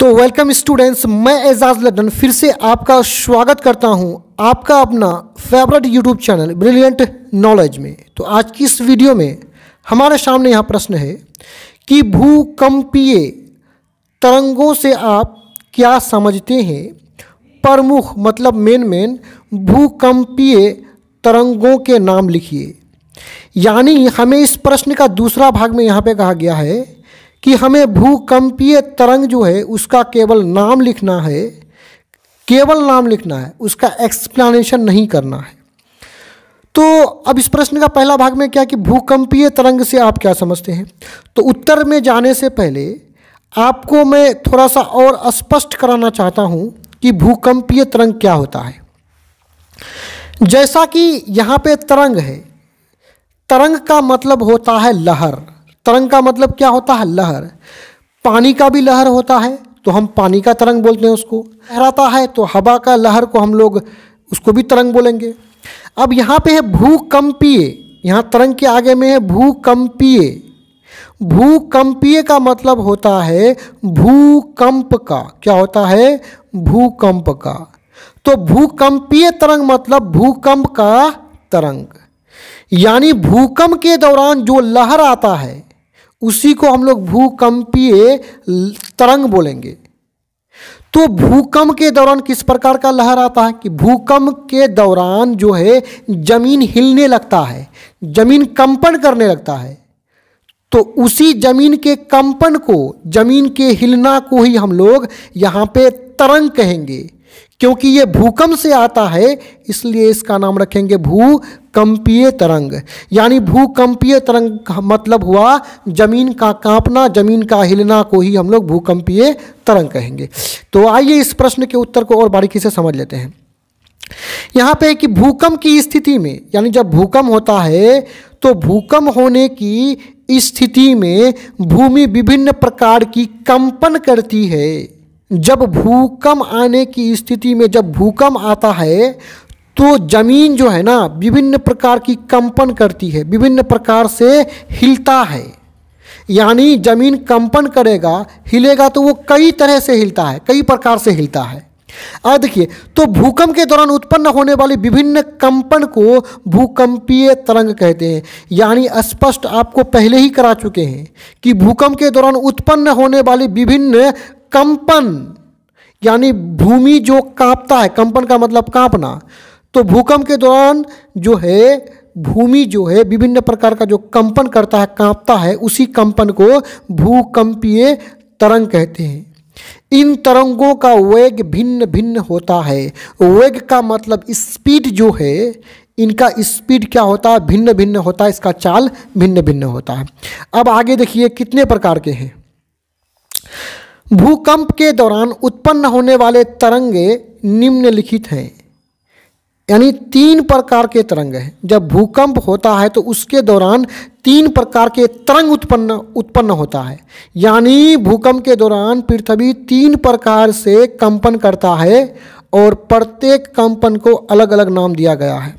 तो welcome students मैं एजाज लड्डन फिर से आपका स्वागत करता हूं आपका अपना favourite YouTube channel brilliant knowledge में तो आज की इस वीडियो में हमारे सामने यहां प्रश्न है कि भूकंपीय तरंगों से आप क्या समझते हैं प्रमुख मतलब मेन मेन भूकंपीय तरंगों के नाम लिखिए यानी हमें इस प्रश्न का दूसरा भाग में यहाँ पे कहा गया है कि हमें भूकंपीय तरंग जो है उसका केवल नाम लिखना है केवल नाम लिखना है उसका एक्सप्लेनेशन नहीं करना है तो अब इस प्रश्न का पहला भाग में क्या कि भूकंपीय तरंग से आप क्या समझते हैं तो उत्तर में जाने से पहले आपको मैं थोड़ा सा और स्पष्ट कराना चाहता हूँ कि भूकंपीय तरंग क्या होता है जैसा कि यहाँ पे तरंग है तरंग का मतलब होता है लहर तरंग का मतलब क्या होता है लहर पानी का भी लहर होता है तो हम पानी का तरंग बोलते हैं उसको लहराता है तो हवा का लहर को हम लोग उसको भी तरंग बोलेंगे अब यहाँ पे है भूकंपीय यहाँ तरंग के आगे में है भूकंपीय भूकंपीय का मतलब होता है भूकंप का क्या होता है भूकंप का तो भूकंपीय तरंग मतलब भूकंप का तरंग यानी भूकंप के दौरान जो लहर आता है उसी को हम लोग भूकंपीय तरंग बोलेंगे तो भूकंप के दौरान किस प्रकार का लहर आता है कि भूकंप के दौरान जो है जमीन हिलने लगता है जमीन कंपन करने लगता है तो उसी जमीन के कंपन को जमीन के हिलना को ही हम लोग यहाँ पे तरंग कहेंगे क्योंकि ये भूकंप से आता है इसलिए इसका नाम रखेंगे भूकंपीय तरंग यानी भूकंपीय तरंग मतलब हुआ जमीन का कांपना जमीन का हिलना को ही हम लोग भूकंपीय तरंग कहेंगे तो आइए इस प्रश्न के उत्तर को और बारीकी से समझ लेते हैं यहाँ पे कि भूकंप की स्थिति में यानी जब भूकंप होता है तो भूकंप होने की स्थिति में भूमि विभिन्न प्रकार की कंपन करती है जब भूकंप आने की स्थिति में जब भूकंप आता है तो जमीन जो है ना विभिन्न प्रकार की कंपन करती है विभिन्न प्रकार से हिलता है यानी जमीन कंपन करेगा हिलेगा तो वो कई तरह से हिलता है कई प्रकार से हिलता है अब देखिए तो भूकंप के दौरान उत्पन्न होने वाली विभिन्न कंपन को भूकंपीय तरंग कहते हैं यानी स्पष्ट आपको पहले ही करा चुके हैं कि भूकंप के दौरान उत्पन्न होने वाली विभिन्न कंपन यानी भूमि जो कांपता है कंपन का मतलब कांपना तो भूकंप के दौरान जो है भूमि जो है विभिन्न प्रकार का जो कंपन करता है कांपता है उसी कंपन को भूकंपीय तरंग कहते हैं इन तरंगों का वेग भिन्न भिन्न होता है वेग का मतलब स्पीड जो है इनका स्पीड क्या होता है भिन्न भिन्न होता है इसका चाल भिन्न भिन्न होता है अब आगे देखिए कितने प्रकार के हैं भूकंप के दौरान उत्पन्न होने वाले तरंगे निम्नलिखित हैं यानी तीन प्रकार के तरंग हैं जब भूकंप होता है तो उसके दौरान तीन प्रकार के तरंग उत्पन्न उत्पन्न होता है यानी भूकंप के दौरान पृथ्वी तीन प्रकार से कंपन करता है और प्रत्येक कंपन को अलग अलग नाम दिया गया है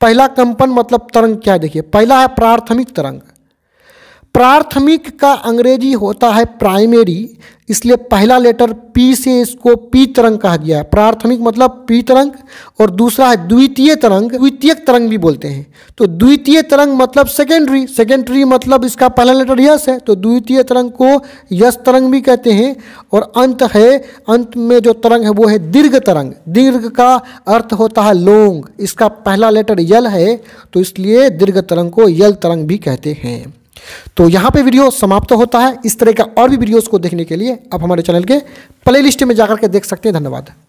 पहला कंपन मतलब तरंग क्या देखिए पहला है प्राथमिक तरंग प्राथमिक का अंग्रेजी होता है प्राइमेरी इसलिए पहला लेटर पी से इसको पी तरंग कहा गया है प्राथमिक मतलब पी तरंग और दूसरा है द्वितीय तरंग द्वितीय तरंग भी बोलते हैं तो द्वितीय तरंग मतलब सेकेंडरी सेकेंडरी मतलब इसका पहला लेटर यस है तो द्वितीय तरंग को यश तरंग भी कहते हैं और अंत है अंत में जो तरंग है वो है दीर्घ तरंग दीर्घ का अर्थ होता है लोंग इसका पहला लेटर यल है तो इसलिए दीर्घ तरंग को यल तरंग भी कहते हैं तो यहाँ पे वीडियो समाप्त तो होता है इस तरह का और भी वीडियोस को देखने के लिए आप हमारे चैनल के प्ले लिस्ट में जाकर के देख सकते हैं धन्यवाद